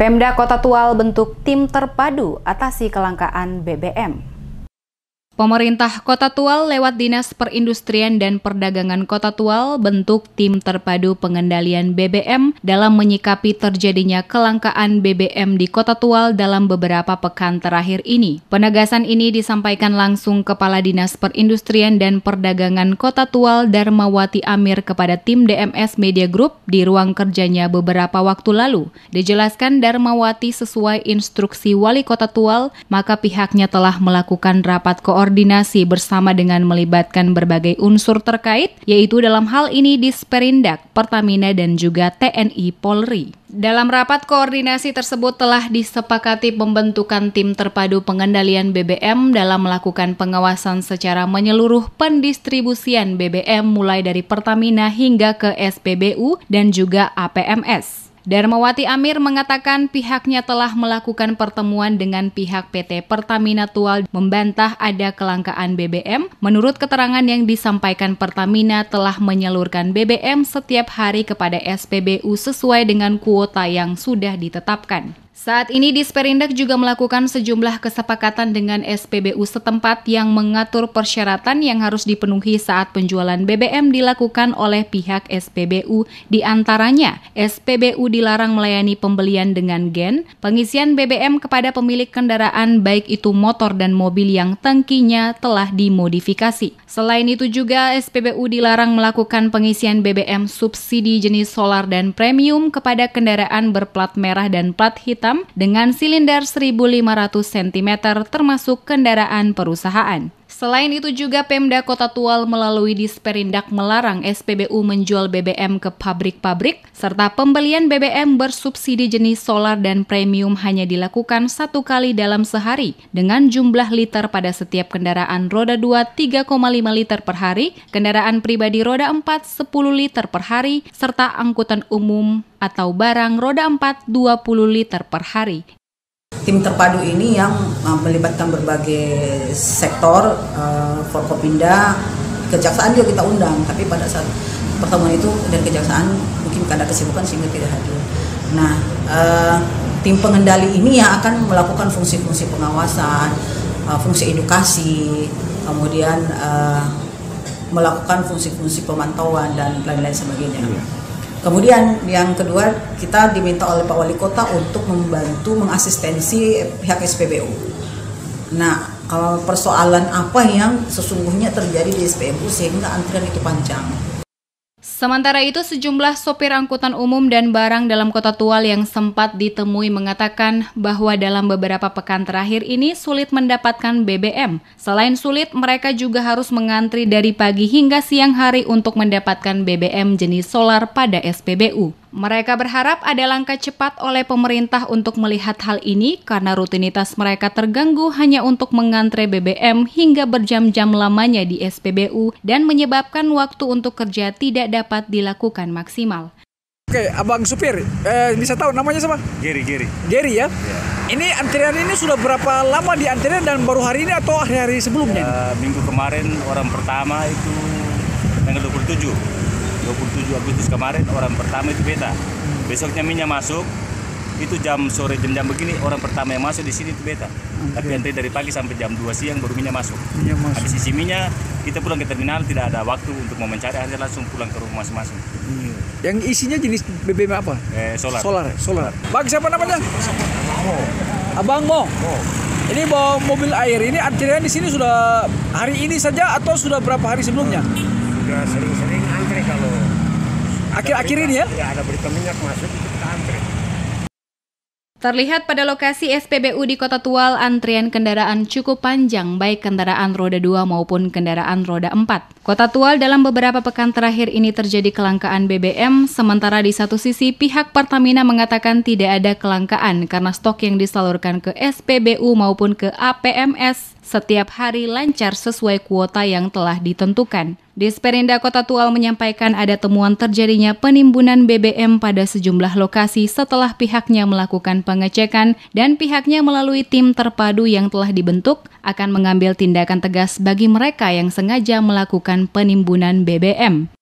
Pemda Kota Tual bentuk tim terpadu atasi kelangkaan BBM. Pemerintah Kota Tual lewat Dinas Perindustrian dan Perdagangan Kota Tual bentuk tim terpadu pengendalian BBM dalam menyikapi terjadinya kelangkaan BBM di Kota Tual dalam beberapa pekan terakhir ini. Penegasan ini disampaikan langsung Kepala Dinas Perindustrian dan Perdagangan Kota Tual Darmawati Amir kepada tim DMS Media Group di ruang kerjanya beberapa waktu lalu. Dijelaskan Darmawati sesuai instruksi Wali Kota Tual, maka pihaknya telah melakukan rapat koordinasi berkoordinasi bersama dengan melibatkan berbagai unsur terkait, yaitu dalam hal ini Disperindak, Pertamina, dan juga TNI Polri. Dalam rapat koordinasi tersebut telah disepakati pembentukan tim terpadu pengendalian BBM dalam melakukan pengawasan secara menyeluruh pendistribusian BBM mulai dari Pertamina hingga ke SPBU dan juga APMS. Darmawati Amir mengatakan pihaknya telah melakukan pertemuan dengan pihak PT Pertamina Tual membantah ada kelangkaan BBM. Menurut keterangan yang disampaikan Pertamina telah menyalurkan BBM setiap hari kepada SPBU sesuai dengan kuota yang sudah ditetapkan. Saat ini Disperindak juga melakukan sejumlah kesepakatan dengan SPBU setempat yang mengatur persyaratan yang harus dipenuhi saat penjualan BBM dilakukan oleh pihak SPBU. Di antaranya, SPBU dilarang melayani pembelian dengan gen, pengisian BBM kepada pemilik kendaraan baik itu motor dan mobil yang tangkinya telah dimodifikasi. Selain itu juga SPBU dilarang melakukan pengisian BBM subsidi jenis solar dan premium kepada kendaraan berplat merah dan plat hitam dengan silinder 1.500 cm termasuk kendaraan perusahaan. Selain itu juga Pemda Kota Tual melalui Disperindak melarang SPBU menjual BBM ke pabrik-pabrik serta pembelian BBM bersubsidi jenis solar dan premium hanya dilakukan satu kali dalam sehari dengan jumlah liter pada setiap kendaraan roda 2 3,5 liter per hari, kendaraan pribadi roda 4 10 liter per hari serta angkutan umum atau barang roda 4 20 liter per hari. Tim terpadu ini yang uh, melibatkan berbagai sektor, uh, Forkopinda, Kejaksaan juga kita undang, tapi pada saat pertemuan itu dan Kejaksaan mungkin karena kesibukan sehingga tidak hadir. Nah, uh, tim pengendali ini yang akan melakukan fungsi-fungsi pengawasan, uh, fungsi edukasi, kemudian uh, melakukan fungsi-fungsi pemantauan dan lain-lain sebagainya. Iya. Kemudian yang kedua kita diminta oleh Pak Wali Kota untuk membantu mengasistensi pihak SPBU. Nah kalau persoalan apa yang sesungguhnya terjadi di SPBU sehingga antrian itu panjang Sementara itu, sejumlah sopir angkutan umum dan barang dalam kota Tual yang sempat ditemui mengatakan bahwa dalam beberapa pekan terakhir ini sulit mendapatkan BBM. Selain sulit, mereka juga harus mengantri dari pagi hingga siang hari untuk mendapatkan BBM jenis solar pada SPBU. Mereka berharap ada langkah cepat oleh pemerintah untuk melihat hal ini karena rutinitas mereka terganggu hanya untuk mengantre BBM hingga berjam-jam lamanya di SPBU dan menyebabkan waktu untuk kerja tidak dapat dilakukan maksimal. Oke, Abang Supir, eh, bisa tahu namanya siapa? Giri, Giri. Giri ya? ya. Ini antrian ini sudah berapa lama di antrian dan baru hari ini atau hari-hari sebelumnya? Ya, minggu kemarin orang pertama itu tanggal 27. 27 Agustus kemarin orang pertama itu beta besoknya minyak masuk itu jam sore jam jam begini orang pertama yang masuk di sini itu beta okay. tapi antri dari pagi sampai jam 2 siang baru minyak masuk, minyak masuk. habis isi minyak kita pulang ke terminal tidak ada waktu untuk mau mencari hanya langsung pulang ke rumah masing-masing hmm. yang isinya jenis BBM apa eh, solar solar solar bang siapa namanya oh. abang mo oh. ini bawa mobil air ini antrian di sini sudah hari ini saja atau sudah berapa hari sebelumnya udah sering-sering antri kalau akhir-akhir ini ya? Ya ada berita minyak masuk kita antri. Terlihat pada lokasi SPBU di Kota Tual, antrian kendaraan cukup panjang, baik kendaraan roda 2 maupun kendaraan roda 4. Kota Tual dalam beberapa pekan terakhir ini terjadi kelangkaan BBM, sementara di satu sisi pihak Pertamina mengatakan tidak ada kelangkaan karena stok yang disalurkan ke SPBU maupun ke APMS setiap hari lancar sesuai kuota yang telah ditentukan. Disperinda Kota Tual menyampaikan ada temuan terjadinya penimbunan BBM pada sejumlah lokasi setelah pihaknya melakukan pengecekan dan pihaknya melalui tim terpadu yang telah dibentuk akan mengambil tindakan tegas bagi mereka yang sengaja melakukan penimbunan BBM.